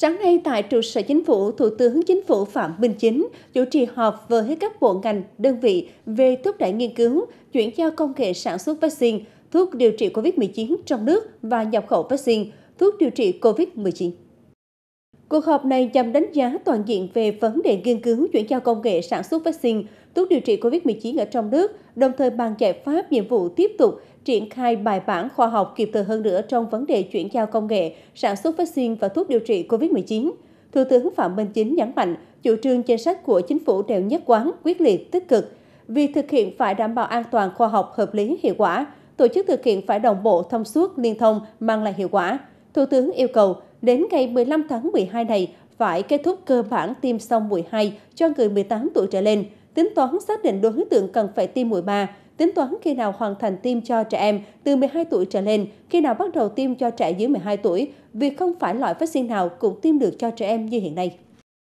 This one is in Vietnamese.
Sáng nay tại trụ sở chính phủ, Thủ tướng Chính phủ Phạm Minh Chính chủ trì họp với các bộ ngành, đơn vị về thúc đẩy nghiên cứu, chuyển giao công nghệ sản xuất vaccine, thuốc điều trị COVID-19 trong nước và nhập khẩu vaccine, thuốc điều trị COVID-19. Cuộc họp này nhằm đánh giá toàn diện về vấn đề nghiên cứu chuyển giao công nghệ sản xuất vaccine, thuốc điều trị COVID-19 ở trong nước, đồng thời bàn giải pháp nhiệm vụ tiếp tục triển khai bài bản khoa học kịp thời hơn nữa trong vấn đề chuyển giao công nghệ, sản xuất vaccine và thuốc điều trị COVID-19. Thủ tướng Phạm Minh Chính nhấn mạnh, chủ trương chính sách của chính phủ đều nhất quán, quyết liệt, tích cực. Việc thực hiện phải đảm bảo an toàn khoa học, hợp lý, hiệu quả. Tổ chức thực hiện phải đồng bộ, thông suốt, liên thông, mang lại hiệu quả. Thủ tướng yêu cầu đến ngày 15 tháng 12 này phải kết thúc cơ bản tiêm xong mũi 2 cho người 18 tuổi trở lên, tính toán xác định đối tượng cần phải tiêm mũi 3, tính toán khi nào hoàn thành tiêm cho trẻ em từ 12 tuổi trở lên, khi nào bắt đầu tiêm cho trẻ dưới 12 tuổi, vì không phải loại vaccine nào cũng tiêm được cho trẻ em như hiện nay.